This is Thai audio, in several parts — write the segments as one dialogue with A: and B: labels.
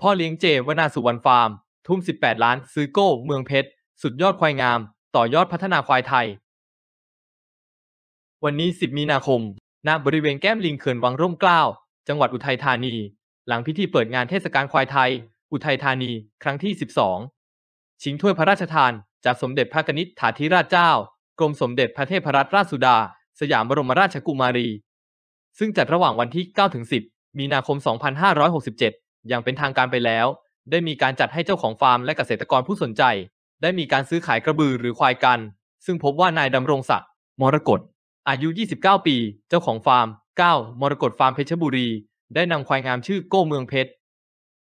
A: พ่อเลี้ยงเจวนาสุวรรณฟาร์ม ทุ่ม 18 ล้านซื้อโก้เมืองเพชร สุดยอดควายงาม ต่อยอดพัฒนาควายไทย วันนี้ 10 มีนาคม ณบริเวณแก้มลิงเขื่อนวังร่มเกล้าจังหวัดอุทัยธานี หลังพิธีเปิดงานเทศกาลควายไทย อุทัยธานีครั้งที่ 12ชิงถ้วยพระราชทานจากสมเด็จพระกนิษฐาธิราชเจ้ากรมสมเด็จพระเทพรัตนราชสุดา สยามบรมราชกุมารี ซึ่งจัดระหว่างวันที่9-10 มีนาคม 2567อย่างเป็นทางการไปแล้ว ได้มีการจัดให้เจ้าของฟาร์มและเกษตรกรผู้สนใจ ได้มีการซื้อขายกระบือหรือควายกัน ซึ่งพบว่านายดำรงศักดิ์มรกตอายุ 29 ปี เจ้าของฟาร์ม 9 มรกตฟาร์มเพชรบุรี ได้นำควายงามชื่อโก้เมืองเพชร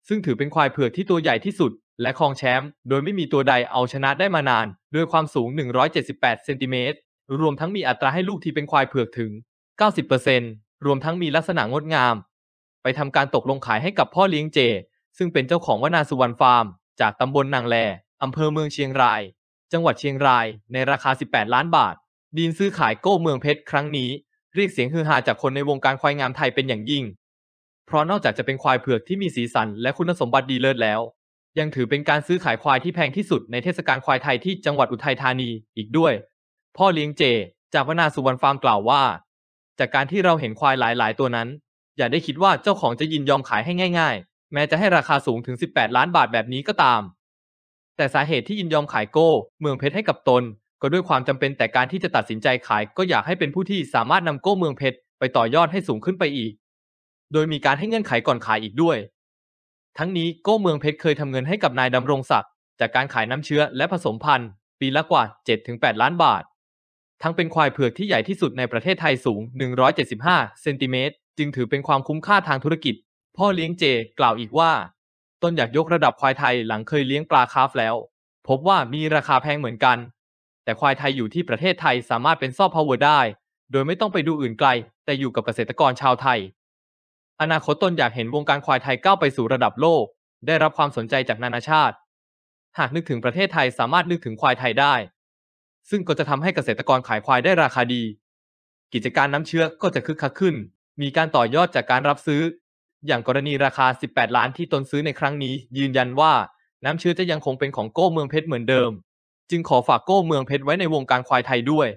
A: ซึ่งถือเป็นควายเผือกที่ตัวใหญ่ที่สุด และครองแชมป์โดยไม่มีตัวใดเอาชนะได้มานานด้วยความสูง 178เซนติเมตรรวมทั้งมีอัตราให้ลูกที่เป็นควายเผือกถึง 90%รวมทั้งมีลักษณะงดงามไปทำการตกลงขายให้กับพ่อเลี้ยงเจ ซึ่งเป็นเจ้าของวนาสุวรรณฟาร์มจากตำบลนางแลอำเภอเมืองเชียงราย จังหวัดเชียงรายในราคา 18 ล้านบาท ดีนซื้อขายโก้เมืองเพชรครั้งนี้ เรียกเสียงฮือฮาจากคนในวงการควายงามไทยเป็นอย่างยิ่ง เพราะนอกจากจะเป็นควายเผือกที่มีสีสันและคุณสมบัติดีเลิศแล้ว ยังถือเป็นการซื้อขายควายที่แพงที่สุดในเทศกาลควายไทยที่จังหวัดอุทัยธานีอีกด้วย พ่อเลี้ยงเจ จากวนาสุวรรณฟาร์มกล่าวว่า จากการที่เราเห็นควายหลาย ๆ ตัวนั้นอย่าได้คิดว่าเจ้าของจะยินยอมขายให้ง่าย ๆ แม้จะให้ราคาสูงถึง 18 ล้านบาทแบบนี้ก็ตาม แต่สาเหตุที่ยินยอมขายโก้เมืองเพชรให้กับตน ก็ด้วยความจำเป็นแต่การที่จะตัดสินใจขาย ก็อยากให้เป็นผู้ที่สามารถนำโก้เมืองเพชรไปต่อยอดให้สูงขึ้นไปอีก โดยมีการให้เงื่อนไขก่อนขายอีกด้วย ทั้งนี้โก้เมืองเพชรเคยทำเงินให้กับนายดำรงศักดิ์จากการขายน้ำเชื้อและผสมพันธุ์ ปีละกว่า 7-8 ล้านบาท ทั้งเป็นควายเผือกที่ใหญ่ที่สุดในประเทศไทยสูง 175 เซนติเมตรจึงถือเป็นความคุ้มค่าทางธุรกิจ พ่อเลี้ยงเจ กล่าวอีกว่าต้นอยากยกระดับควายไทยหลังเคยเลี้ยงปลาคาฟแล้ว พบว่ามีราคาแพงเหมือนกัน แต่ควายไทยอยู่ที่ประเทศไทยสามารถเป็นซอฟต์พาวเวอร์ได้ โดยไม่ต้องไปดูอื่นไกล แต่อยู่กับเกษตรกรชาวไทย อนาคตต้นอยากเห็นวงการควายไทยก้าวไปสู่ระดับโลก ได้รับความสนใจจากนานาชาติ หากนึกถึงประเทศไทยสามารถนึกถึงควายไทยได้ ซึ่งก็จะทำให้เกษตรกรขายควายได้ราคาดี กิจการน้ำเชื้อก็จะคึกคักขึ้นมีการต่อยอดจากการรับซื้อ อย่างกรณีราคา 18 ล้านที่ตนซื้อในครั้งนี้ ยืนยันว่าน้ำเชื้อจะยังคงเป็นของโก้เมืองเพชรเหมือนเดิม จึงขอฝากโก้เมืองเพชรไว้ในวงการควายไทยด้วย